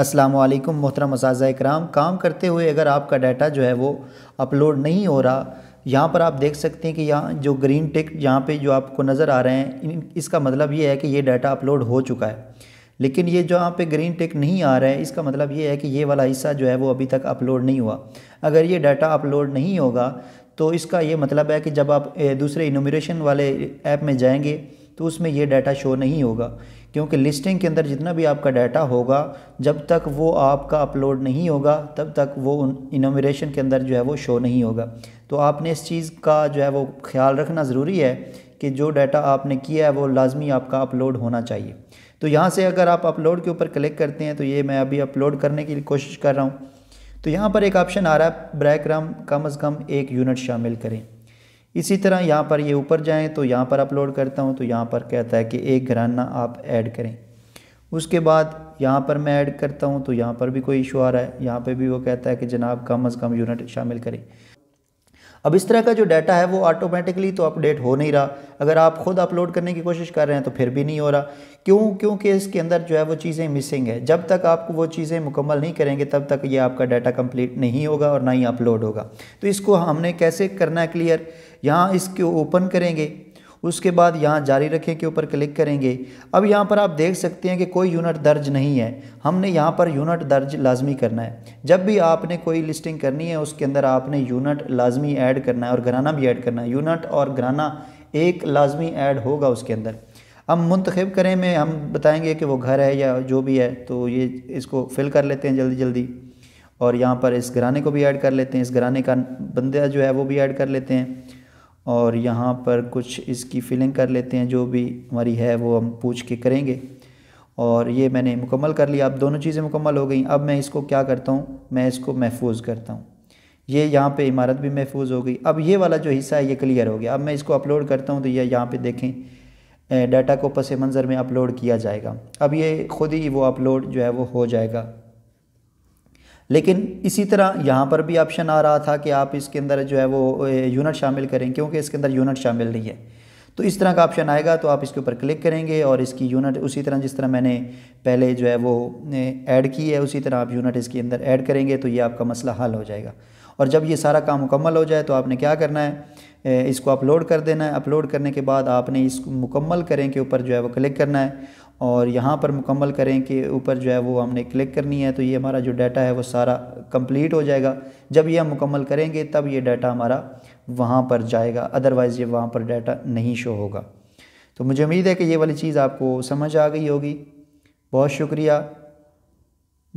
असलकम मोहतरम असाजा कराम काम करते हुए अगर आपका डाटा जो है वो अपलोड नहीं हो रहा यहाँ पर आप देख सकते हैं कि यहाँ जो ग्रीन टिक यहाँ पे जो आपको नज़र आ रहे हैं इसका मतलब ये है कि ये डाटा अपलोड हो चुका है लेकिन ये जो यहाँ पे ग्रीन टिक नहीं आ रहा है इसका मतलब ये है कि ये वाला हिस्सा जो है वो अभी तक अपलोड नहीं हुआ अगर ये डाटा अपलोड नहीं होगा तो इसका ये मतलब है कि जब आप दूसरे इनोमेशन वाले ऐप में जाएंगे तो उसमें ये डाटा शो नहीं होगा क्योंकि लिस्टिंग के अंदर जितना भी आपका डाटा होगा जब तक वो आपका अपलोड नहीं होगा तब तक वो इनोमरेशन के अंदर जो है वो शो नहीं होगा तो आपने इस चीज़ का जो है वो ख्याल रखना ज़रूरी है कि जो डाटा आपने किया है वो लाजमी आपका अपलोड होना चाहिए तो यहाँ से अगर आप अपलोड के ऊपर क्लिक करते हैं तो ये मैं अभी अपलोड करने की कोशिश कर रहा हूँ तो यहाँ पर एक ऑप्शन आ रहा है ब्रैक कम अज़ कम एक यूनिट शामिल करें इसी तरह यहाँ पर ये ऊपर जाएँ तो यहाँ पर अपलोड करता हूँ तो यहाँ पर कहता है कि एक घराना आप ऐड करें उसके बाद यहाँ पर मैं ऐड करता हूँ तो यहाँ पर भी कोई इशू आ रहा है यहाँ पर भी वो कहता है कि जनाब कम अज़ कम यूनिट शामिल करें अब इस तरह का जो डाटा है वो ऑटोमेटिकली तो अपडेट हो नहीं रहा अगर आप खुद अपलोड करने की कोशिश कर रहे हैं तो फिर भी नहीं हो रहा क्यों क्योंकि इसके अंदर जो है वो चीज़ें मिसिंग है जब तक आपको वो चीज़ें मुकम्मल नहीं करेंगे तब तक ये आपका डाटा कंप्लीट नहीं होगा और ना ही अपलोड होगा तो इसको हमने कैसे करना है क्लियर यहाँ इसको ओपन करेंगे उसके बाद यहाँ जारी रखें के ऊपर क्लिक करेंगे अब यहाँ पर आप देख सकते हैं कि कोई यूनिट दर्ज नहीं है हमने यहाँ पर यूनिट दर्ज लाजमी करना है जब भी आपने कोई लिस्टिंग करनी है उसके अंदर आपने यूनिट लाजमी ऐड करना है और घराना भी ऐड करना है यूनिट और घराना एक लाजमी ऐड होगा उसके अंदर हम मुंतखब करें में हम बताएँगे कि वो घर है या जो भी है तो ये इसको फिल कर लेते हैं जल्दी जल्दी और यहाँ पर इस घराने को भी ऐड कर लेते हैं इस घराने का बंदा जो है वो भी ऐड कर लेते हैं और यहाँ पर कुछ इसकी फिलिंग कर लेते हैं जो भी हमारी है वो हम पूछ के करेंगे और ये मैंने मुकम्मल कर लिया अब दोनों चीज़ें मुकम्मल हो गई अब मैं इसको क्या करता हूँ मैं इसको महफूज करता हूँ ये यहाँ पे इमारत भी महफूज हो गई अब ये वाला जो हिस्सा है ये क्लियर हो गया अब मैं इसको अपलोड करता हूँ तो ये यहाँ पे देखें डाटा को पस मंज़र में अपलोड किया जाएगा अब ये ख़ुद ही वो अपलोड जो है वो हो जाएगा लेकिन इसी तरह यहाँ पर भी ऑप्शन आ रहा था कि आप इसके अंदर जो है वो यूनिट शामिल करें क्योंकि इसके अंदर यूनिट शामिल नहीं है तो इस तरह का ऑप्शन आएगा तो आप इसके ऊपर क्लिक करेंगे और इसकी यूनिट उसी तरह जिस तरह मैंने पहले जो है वो ऐड की है उसी तरह आप यूनिट इसके अंदर ऐड करेंगे तो ये आपका मसला हल हो जाएगा और जब ये सारा काम मुकम्मल हो जाए तो आपने क्या करना है इसको अपलोड कर देना है अपलोड करने के बाद आपने इस मुकम्मल करें के ऊपर जो है वो क्लिक करना है और यहाँ पर मुकम्मल करें कि ऊपर जो है वो हमने क्लिक करनी है तो ये हमारा जो डाटा है वो सारा कंप्लीट हो जाएगा जब ये हम मुकम्मल करेंगे तब ये डाटा हमारा वहाँ पर जाएगा अदरवाइज़ ये वहाँ पर डाटा नहीं शो होगा तो मुझे उम्मीद है कि ये वाली चीज़ आपको समझ आ गई होगी बहुत शुक्रिया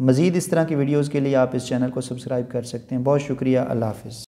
मज़ीद इस तरह की वीडियोज़ के लिए आप इस चैनल को सब्सक्राइब कर सकते हैं बहुत शुक्रिया अल्लाह हाफ़